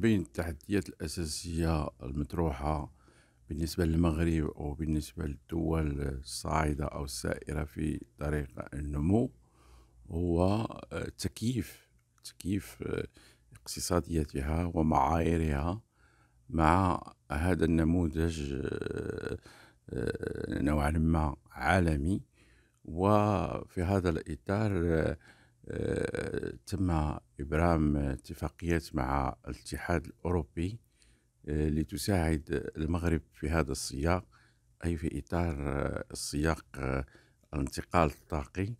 من بين التحديات الأساسية المطروحة بالنسبة للمغرب أو بالنسبة للدول الصاعدة أو السائرة في طريق النمو هو آه، تكييف تكييف آه، اقتصاديتها ومعاييرها مع هذا النموذج آه، نوعا ما عالمي وفي هذا الإطار تم إبرام اتفاقيات مع الاتحاد الأوروبي آه، لتساعد المغرب في هذا السياق أي في إطار آه، السياق آه، الانتقال الطاقي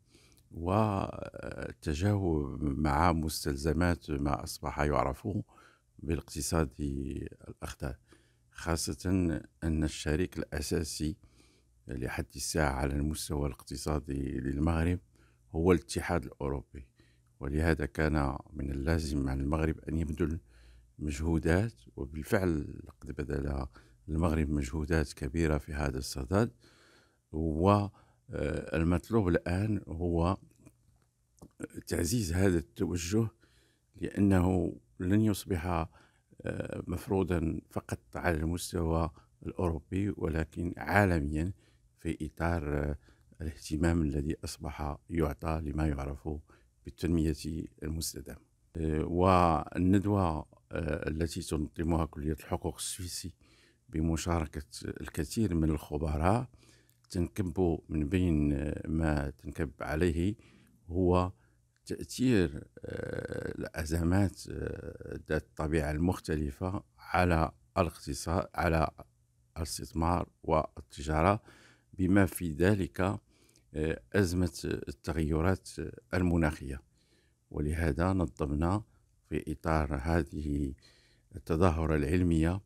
والتجاوب مع مستلزمات ما أصبح يعرف بالاقتصاد الأخضر خاصة أن الشريك الأساسي لحد الساعة على المستوى الاقتصادي للمغرب هو الاتحاد الأوروبي ولهذا كان من اللازم على المغرب أن يبذل مجهودات وبالفعل قد بذل المغرب مجهودات كبيرة في هذا الصدد والمطلوب آه، الآن هو تعزيز هذا التوجه لأنه لن يصبح آه، مفروضا فقط على المستوى الأوروبي ولكن عالميا في إطار آه، الاهتمام الذي أصبح يعطى لما يعرف بالتنمية المستدامة آه، والندوة آه، التي تنظمها كلية الحقوق السويسي بمشاركة الكثير من الخبراء تنكب من بين آه، ما تنكب عليه هو تأثير الأزمات ذات الطبيعة المختلفة على الاقتصاد على الاستثمار والتجارة بما في ذلك أزمة التغيرات المناخية ولهذا نظمنا في إطار هذه التظاهرة العلمية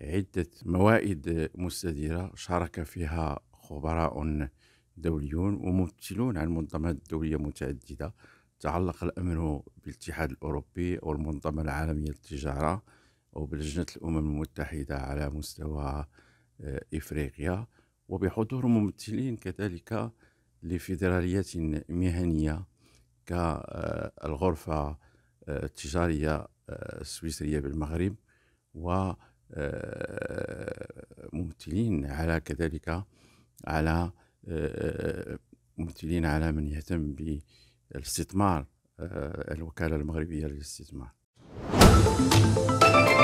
عدة موائد مستديرة شارك فيها خبراء دوليون وممثلون عن منظمات دولية متعددة تعلق الأمر بالاتحاد الأوروبي أو المنظمة العالمية للتجارة أو بلجنة الأمم المتحدة على مستوى آه، إفريقيا وبحضور ممثلين كذلك لفيدرالية مهنية كالغرفة آه، التجارية آه، السويسرية بالمغرب وممثلين آه، على كذلك على ممثلين على من يهتم بالاستثمار الوكالة المغربية للاستثمار